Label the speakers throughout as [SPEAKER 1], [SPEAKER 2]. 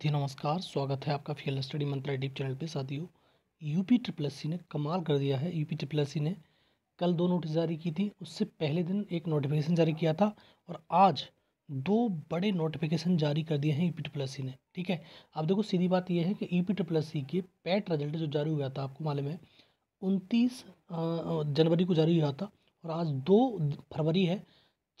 [SPEAKER 1] साथियों नमस्कार स्वागत है आपका feel study Mantra deep channel पे साथियों यूपी ट्रिपल एस ने कमाल कर दिया है यूपी ट्रिपल एस ने कल दो नोटिस जारी की थी उससे पहले दिन एक नोटिफिकेशन जारी किया था और आज दो बड़े नोटिफिकेशन जारी कर दिए हैं यूपी ट्रिपल एस ने ठीक है अब देखो सीधी बात यह है कि यूपी ट्रिपल एस के पैट रिजल्ट जो जारी हुआ था आपको मालूम है उनतीस जनवरी को जारी हुआ था और आज दो फरवरी है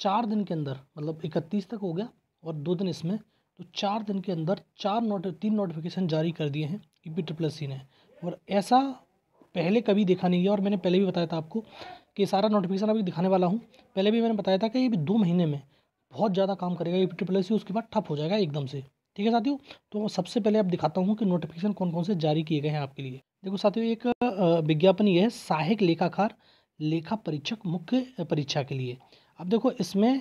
[SPEAKER 1] चार दिन के अंदर मतलब इकतीस तक हो गया और दो दिन इसमें तो चार दिन के अंदर चार नोट तीन नोटिफिकेशन जारी कर दिए हैं ई पी ट्रिपल सी ने और ऐसा पहले कभी देखा नहीं गया और मैंने पहले भी बताया था आपको कि सारा नोटिफिकेशन अभी दिखाने वाला हूँ पहले भी मैंने बताया था कि ये भी दो महीने में बहुत ज़्यादा काम करेगा ई पी ट्रिपल सी उसके बाद ठप हो जाएगा एकदम से ठीक है साथियों तो सबसे पहले आप दिखाता हूँ कि नोटिफिकेशन कौन कौन से जारी किए गए हैं आपके लिए देखो साथियों एक विज्ञापन ये है सहायक लेखाकार लेखा परीक्षक मुख्य परीक्षा के लिए अब देखो इसमें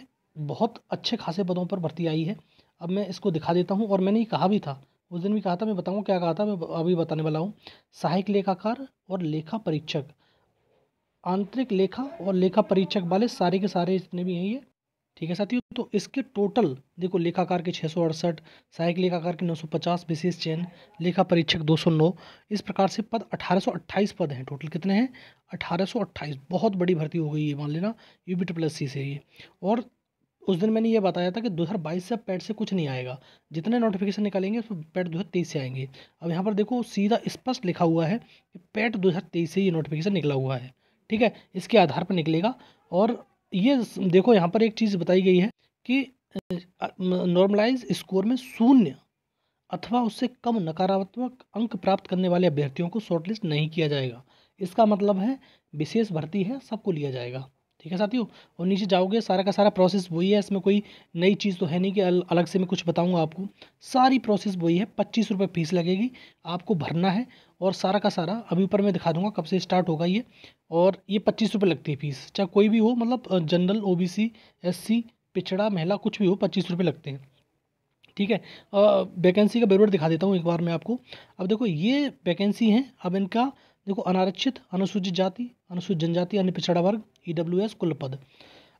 [SPEAKER 1] बहुत अच्छे खासे पदों पर भर्ती आई है अब मैं इसको दिखा देता हूँ और मैंने ये कहा भी था उस दिन भी कहा था मैं बताऊँगा क्या कहा था मैं अभी बताने वाला हूँ सहायक लेखाकार और लेखा परीक्षक आंतरिक लेखा और लेखा परीक्षक वाले सारे के सारे जितने भी हैं ये ठीक है साथियों तो इसके टोटल देखो लेखाकार के छः सौ अड़सठ सहायक लेखाकार के नौ सौ पचास विशेष चयन लेखा परीक्षक दो सौ नौ इस प्रकार से पद अठारह सौ अट्ठाईस पद हैं टोटल कितने हैं अठारह सौ अट्ठाईस बहुत बड़ी भर्ती हो गई है मान लेना U B T plus C से ये और उस दिन मैंने ये बताया था कि दो हज़ार बाईस से अब पैड से कुछ नहीं आएगा जितने नोटिफिकेशन निकालेंगे उसमें पैड दो हज़ार तेईस से आएंगे अब यहाँ पर देखो सीधा स्पष्ट लिखा हुआ है कि पैड दो हज़ार तेईस से ये नोटिफिकेशन निकला हुआ है ठीक है इसके आधार पर निकलेगा और ये देखो यहाँ पर एक चीज़ बताई गई है कि नॉर्मलाइज स्कोर में शून्य अथवा उससे कम नकारात्मक अंक प्राप्त करने वाले अभ्यर्थियों को शॉर्टलिस्ट नहीं किया जाएगा इसका मतलब है विशेष भर्ती है सबको लिया जाएगा ठीक है साथियों और नीचे जाओगे सारा का सारा प्रोसेस वही है इसमें कोई नई चीज़ तो है नहीं कि अलग से मैं कुछ बताऊंगा आपको सारी प्रोसेस वही है पच्चीस रुपये फीस लगेगी आपको भरना है और सारा का सारा अभी ऊपर मैं दिखा दूंगा कब से स्टार्ट होगा ये और ये पच्चीस रुपये लगती है फीस चाहे कोई भी हो मतलब general O B C S C पिछड़ा महिला कुछ भी हो पच्चीस रुपये लगते हैं ठीक है वैकेंसी का बेरोड दिखा देता हूँ एक बार मैं आपको अब देखो ये वैकेंसी हैं अब इनका देखो अनारक्षित अनुसूचित जाति अनुसूचित जनजाति अन्य पिछड़ा वर्ग ई डब्ल्यू एस कुल पद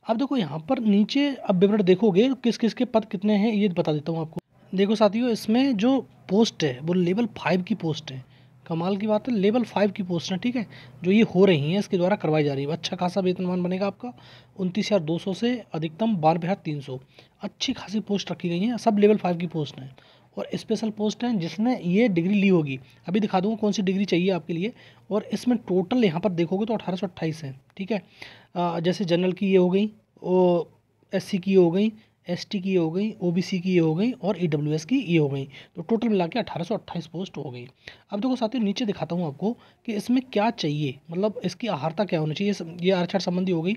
[SPEAKER 1] अब देखो यहाँ पर नीचे अब विवरण देखोगे किस किस के पद कितने हैं ये बता देता हूँ आपको देखो साथियों इसमें जो पोस्ट है वो लेवल फाइव की पोस्ट है कमाल की बात है लेवल फाइव की पोस्ट है ठीक है जो ये हो रही हैं इसके द्वारा करवाई जा रही है अच्छा खासा वेतनमान बनेगा आपका उनतीस हज़ार दो सौ से अधिकतम बारह हज़ार तीन सौ अच्छी खासी पोस्ट रखी गई हैं सब लेवल फाइव की पोस्ट हैं और स्पेशल पोस्ट हैं जिसने ये डिग्री ली होगी अभी दिखा दूँगा कौन सी डिग्री चाहिए आपके लिए और इसमें टोटल यहाँ पर देखोगे तो अठारह सौ अट्ठाईस है ठीक है जैसे जनरल की ये हो गई ओ एस की ये हो गई एस की ये हो गई ओ की ये हो गई और ई e की ये हो गई तो टोटल मिला के अठारह पोस्ट हो गई अब देखो साथियों नीचे दिखाता हूँ आपको कि इसमें क्या चाहिए मतलब इसकी आहारता क्या होनी चाहिए ये आरक्षण संबंधी हो गई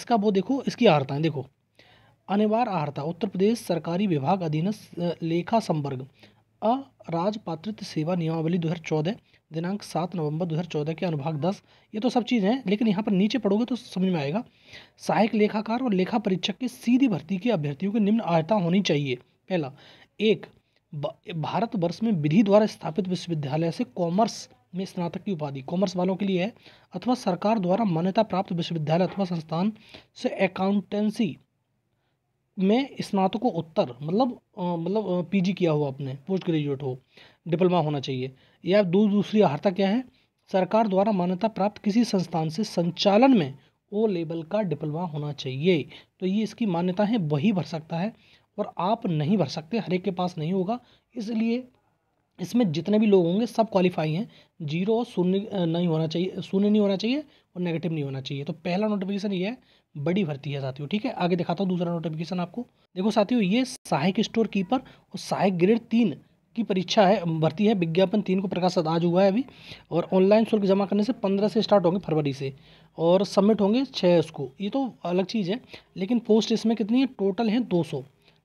[SPEAKER 1] इसका वो देखो इसकी आहारताएँ देखो अनिवार्य आहता उत्तर प्रदेश सरकारी विभाग अधीन लेखा संवर्ग अराजपात्रित सेवा नियमावली 2014 दिनांक सात नवंबर 2014 के अनुभाग दस ये तो सब चीज़ें हैं लेकिन यहाँ पर नीचे पढ़ोगे तो समझ में आएगा सहायक लेखाकार और लेखा परीक्षक के सीधी भर्ती के अभ्यर्थियों की निम्न आहता होनी चाहिए पहला एक भारत वर्ष में विधि द्वारा स्थापित विश्वविद्यालय से कॉमर्स में स्नातक की उपाधि कॉमर्स वालों के लिए है अथवा सरकार द्वारा मान्यता प्राप्त विश्वविद्यालय अथवा संस्थान से अकाउंटेंसी में स्नातको उत्तर मतलब मतलब पीजी किया हो आपने पोस्ट ग्रेजुएट हो डिप्लोमा होना चाहिए या दो दूसरी अहर्ता क्या है सरकार द्वारा मान्यता प्राप्त किसी संस्थान से संचालन में ओ लेवल का डिप्लोमा होना चाहिए तो ये इसकी मान्यता है वही भर सकता है और आप नहीं भर सकते हर एक के पास नहीं होगा इसलिए इसमें जितने भी लोग होंगे सब क्वालिफाई हैं जीरो और शून्य नहीं होना चाहिए शून्य नहीं होना चाहिए और नेगेटिव नहीं होना चाहिए तो पहला नोटिफिकेशन ये है बड़ी भर्ती है साथियों ठीक है आगे दिखाता हूँ दूसरा नोटिफिकेशन आपको देखो साथियों ये सहायक स्टोर कीपर और सहायक ग्रेड तीन की परीक्षा है भर्ती है विज्ञापन तीन को प्रकाशित आज हुआ है अभी और ऑनलाइन शुल्क जमा करने से पंद्रह से स्टार्ट होंगे फरवरी से और सबमिट होंगे छः उसको ये तो अलग चीज़ है लेकिन पोस्ट इसमें कितनी है टोटल हैं दो सौ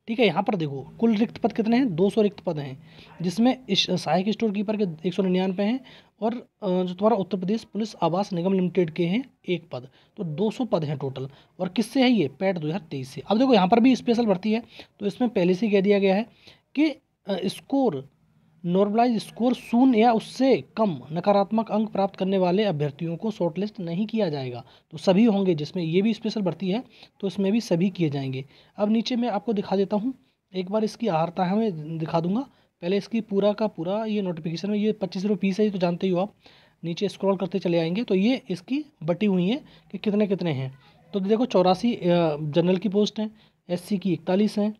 [SPEAKER 1] ठीक है यहाँ पर देखो कुल रिक्त पद कितने हैं दो सौ रिक्त पद हैं जिसमें सहायक स्टोर कीपर के एक सौ निन्यानवे हैं और जो तुम्हारा उत्तर प्रदेश पुलिस आवास निगम लिमिटेड के हैं एक पद तो 200 पद हैं टोटल और किससे है ये पैट 2023 से अब देखो यहाँ पर भी स्पेशल भर्ती है तो इसमें पहले से कह दिया गया है कि स्कोर नॉर्मलाइज स्कोर शून्य या उससे कम नकारात्मक अंक प्राप्त करने वाले अभ्यर्थियों को शॉर्टलिस्ट नहीं किया जाएगा तो सभी होंगे जिसमें ये भी स्पेशल भर्ती है तो इसमें भी सभी किए जाएंगे अब नीचे मैं आपको दिखा देता हूँ एक बार इसकी आहारता है मैं दिखा दूंगा पहले इसकी पूरा का पूरा ये नोटिफिकेशन में ये पच्चीस रुपये पीस है तो जानते ही हो आप नीचे स्क्रॉल करते चले आएंगे तो ये इसकी बटी हुई है कि कितने कितने हैं तो देखो चौरासी जनरल की पोस्ट हैं एससी की इकतालीस हैं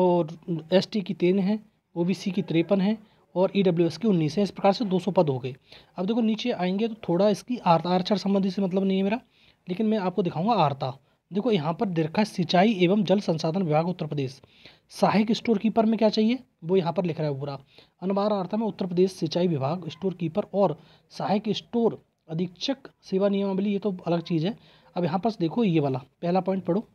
[SPEAKER 1] और एसटी की तीन हैं ओबीसी की तिरपन हैं और ई डब्ल्यू एस की उन्नीस है इस प्रकार से दो सौ पद हो गए अब देखो नीचे आएंगे तो थोड़ा इसकी आरक्षण संबंधी से मतलब नहीं है मेरा लेकिन मैं आपको दिखाऊंगा आर्ता देखो यहाँ पर देखा सिंचाई एवं जल संसाधन विभाग उत्तर प्रदेश सहायक स्टोर कीपर में क्या चाहिए वो यहाँ पर लिख रहा है पूरा अनबार आरता में उत्तर प्रदेश सिंचाई विभाग स्टोर कीपर और सहायक स्टोर अधीक्षक सेवा नियमावली ये तो अलग चीज़ है अब यहाँ पर देखो ये वाला पहला पॉइंट पढ़ो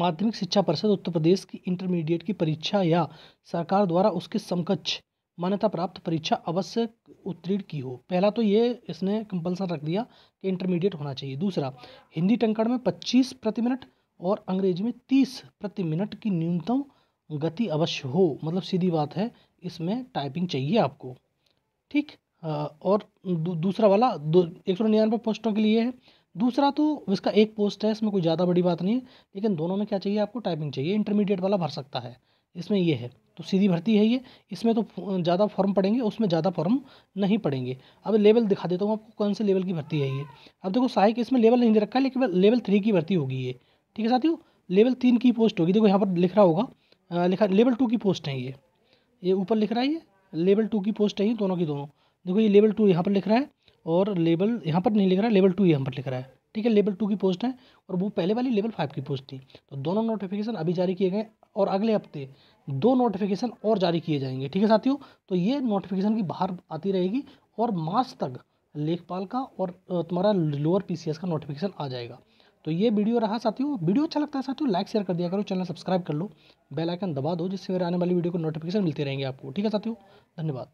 [SPEAKER 1] माध्यमिक शिक्षा परिषद उत्तर प्रदेश की इंटरमीडिएट की परीक्षा या सरकार द्वारा उसके समकक्ष मान्यता प्राप्त परीक्षा अवश्य उत्तीर्ण की हो पहला तो ये इसने कंपल्सन रख दिया कि इंटरमीडिएट होना चाहिए दूसरा हिंदी टंकण में 25 प्रति मिनट और अंग्रेजी में 30 प्रति मिनट की न्यूनतम गति अवश्य हो मतलब सीधी बात है इसमें टाइपिंग चाहिए आपको ठीक और दू, दूसरा वाला दो एक सौ निन्यानवे पोस्टों के लिए है दूसरा तो इसका एक पोस्ट है इसमें कोई ज़्यादा बड़ी बात नहीं है लेकिन दोनों में क्या चाहिए आपको टाइपिंग चाहिए इंटरमीडिएट वाला भर सकता है इसमें ये है तो सीधी भर्ती है ये इसमें तो ज़्यादा फॉर्म पड़ेंगे उसमें ज़्यादा फॉर्म नहीं पड़ेंगे अब लेवल दिखा देता हूँ आपको कौन से लेवल की भर्ती है ये अब देखो सहायक इसमें लेवल नहीं दे रखा है लेकिन लेवल थ्री की भर्ती होगी ये ठीक है साथियों लेवल तीन की पोस्ट होगी देखो यहाँ पर लिख रहा होगा लिखा लेवल टू की पोस्ट है ये ये ऊपर लिख रहा है ये लेवल टू की पोस्ट है ये दोनों की दोनों देखो ये लेवल टू यहाँ पर लिख रहा है और लेवल यहाँ पर नहीं लिख रहा है लेवल टू यहाँ पर लिख रहा है ठीक है लेवल टू की पोस्ट है और वो पहले वाली लेवल फाइव की पोस्ट थी तो दोनों नोटिफिकेशन अभी जारी किए गए और अगले हफ्ते दो नोटिफिकेशन और जारी किए जाएंगे ठीक है साथियों तो ये नोटिफिकेशन की बाहर आती रहेगी और मार्च तक लेखपाल का और तुम्हारा लोअर पी का नोटिफिकेशन आ जाएगा तो ये वीडियो रहा साथियों वीडियो अच्छा लगता है साथियों लाइक शेयर कर दिया करो चैनल सब्सक्राइब कर लो बेल आइकन दबा दो जिससे मेरे आने वाली वीडियो को नोटिफिकेशन मिलते रहेंगे आपको ठीक है साथियों धन्यवाद